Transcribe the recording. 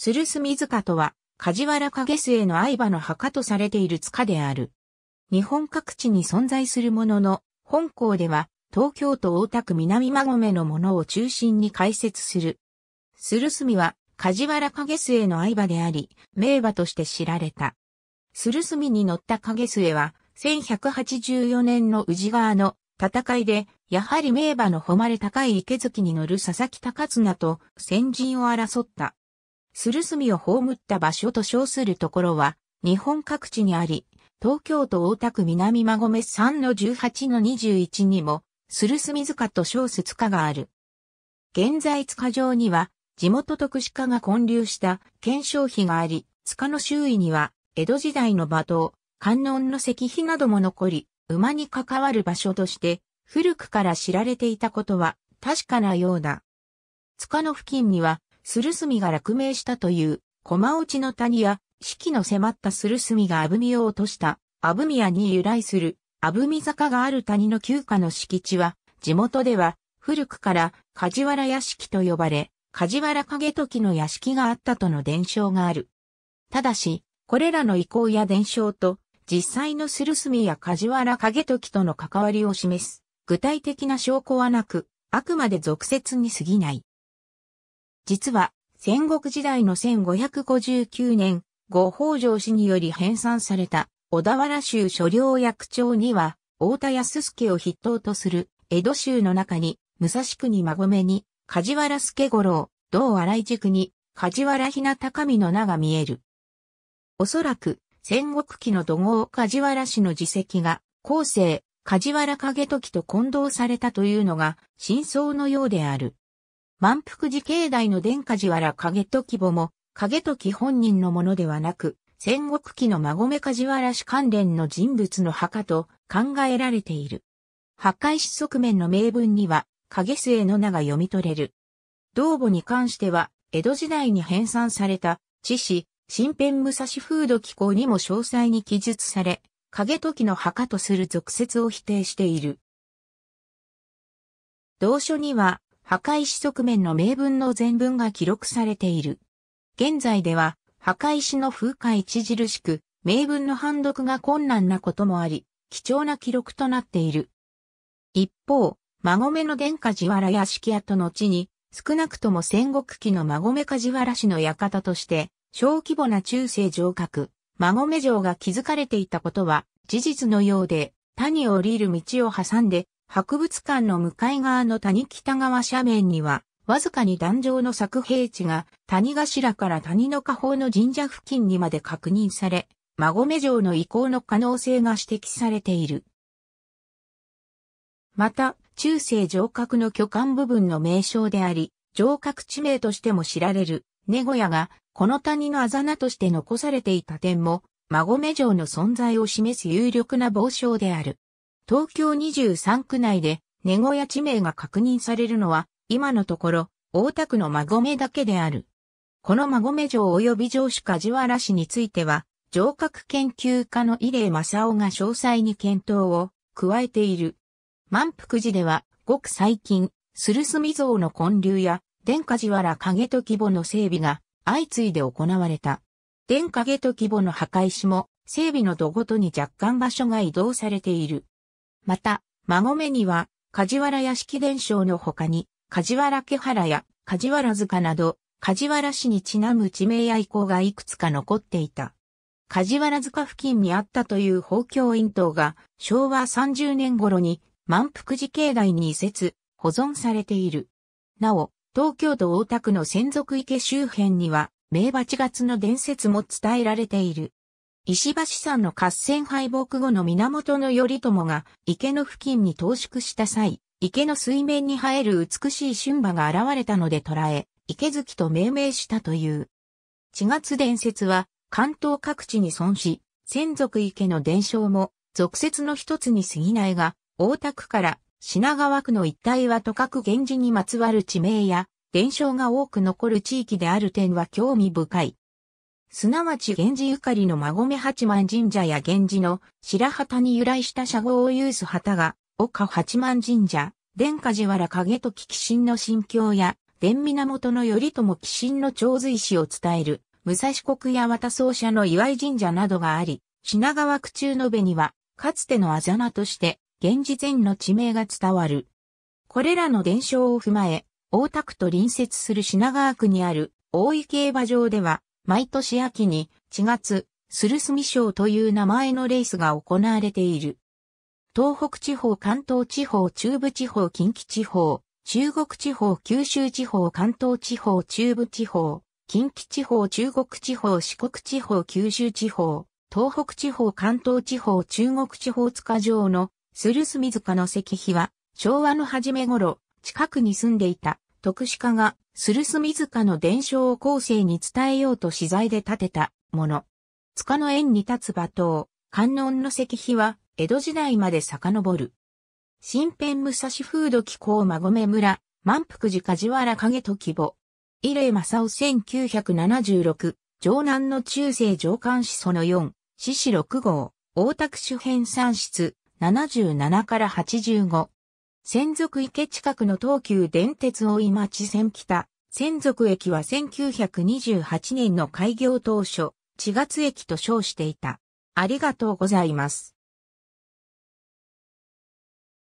鶴住塚とは、梶原影末の相場の墓とされている塚である。日本各地に存在するものの、本校では、東京都大田区南馬込のものを中心に開設する。鶴住は、梶原影末の相場であり、名馬として知られた。鶴住に乗った影末は、1184年の宇治川の戦いで、やはり名馬の誉れ高い池月に乗る佐々木高綱と先陣を争った。鶴ミを葬った場所と称するところは、日本各地にあり、東京都大田区南馬込3の18の21にも、鶴ミ塚と小す塚がある。現在塚上には、地元特殊家が建立した検証碑があり、塚の周囲には、江戸時代の馬頭、観音の石碑なども残り、馬に関わる場所として、古くから知られていたことは確かなようだ。塚の付近には、鶴住が落命したという、駒落ちの谷や、四季の迫った鶴住があぶを落とした、あぶみに由来する、あぶ坂がある谷の旧家の敷地は、地元では、古くから、梶原屋敷と呼ばれ、梶原景時の屋敷があったとの伝承がある。ただし、これらの遺構や伝承と、実際の鶴住や梶原景時との関わりを示す、具体的な証拠はなく、あくまで俗説に過ぎない。実は、戦国時代の1559年、五北条氏により編纂された、小田原州所領役長には、大田康介を筆頭とする、江戸州の中に、武蔵国馬込に、梶原助五郎、同荒井塾に、梶原日向高の名が見える。おそらく、戦国期の土豪梶原氏の自責が、後世、梶原景時と混同されたというのが、真相のようである。満腹寺境内の殿下寺原景時母も、景時本人のものではなく、戦国期の孫目梶原氏関連の人物の墓と考えられている。破壊側面の名文には、影末の名が読み取れる。同母に関しては、江戸時代に編纂された、知史、新編武蔵風土紀行にも詳細に記述され、影時の墓とする俗説を否定している。同書には、墓石側面の名文の全文が記録されている。現在では、墓石の風化著しく、名文の判読が困難なこともあり、貴重な記録となっている。一方、孫目の殿下地原屋敷跡の地に、少なくとも戦国期の孫目梶原氏の館として、小規模な中世城郭、孫目城が築かれていたことは、事実のようで、谷を降りる道を挟んで、博物館の向かい側の谷北側斜面には、わずかに壇上の作兵地が谷頭から谷の下方の神社付近にまで確認され、馬込城の移行の可能性が指摘されている。また、中世城郭の巨漢部分の名称であり、城郭地名としても知られる、ネゴ屋が、この谷のあざなとして残されていた点も、馬込城の存在を示す有力な傍証である。東京23区内で、猫ゴ地名が確認されるのは、今のところ、大田区の馬込だけである。この馬込城及び城主梶原氏については、城郭研究家の伊礼正夫が詳細に検討を加えている。満腹寺では、ごく最近、鶴住像の建立や、殿下寺原影と規模の整備が相次いで行われた。殿下と規模の墓石も整備の度ごとに若干場所が移動されている。また、孫目には、梶原屋敷伝承の他に、梶原家原や梶原塚など、梶原氏にちなむ地名や遺構がいくつか残っていた。梶原塚付近にあったという宝教院塔が昭和30年頃に満腹寺境内に移設、保存されている。なお、東京都大田区の専属池周辺には、名馬月の伝説も伝えられている。石橋山の合戦敗北後の源頼朝が池の付近に投縮した際、池の水面に生える美しい春馬が現れたので捕らえ、池月と命名したという。地月伝説は関東各地に存し、先族池の伝承も俗説の一つに過ぎないが、大田区から品川区の一帯はとかく源氏にまつわる地名や伝承が多く残る地域である点は興味深い。すなわち源氏ゆかりの孫目八幡神社や源氏の白旗に由来した社号を有す旗が、岡八幡神社、殿下寺原景時寄進の心境や、伝源の頼朝寄進の長随史を伝える、武蔵国や渡奏者の岩井神社などがあり、品川区中延部には、かつてのあざなとして、源氏前の地名が伝わる。これらの伝承を踏まえ、大田区と隣接する品川区にある大井競馬場では、毎年秋に4月、スルスミ賞という名前のレースが行われている。東北地方、関東地方、中部地方、近畿地方、中国地方、九州地方、関東地方、中部地方、近畿地方、中国地方、四国地方、九州地方、東北地方、関東地方、中国地方塚城のスルスミ塚の石碑は、昭和の初め頃、近くに住んでいた特殊家が、スルス自家の伝承を後世に伝えようと資材で建てたもの。塚の縁に立つ馬頭、観音の石碑は、江戸時代まで遡る。新編武蔵風土機構馬込村、満腹寺梶原影と希望。伊礼正夫1976、城南の中世上官史その4、獅子6号、大田区周辺産出、77から85。専属池近くの東急電鉄大井町線北。専属駅は1928年の開業当初、地月駅と称していた。ありがとうございます。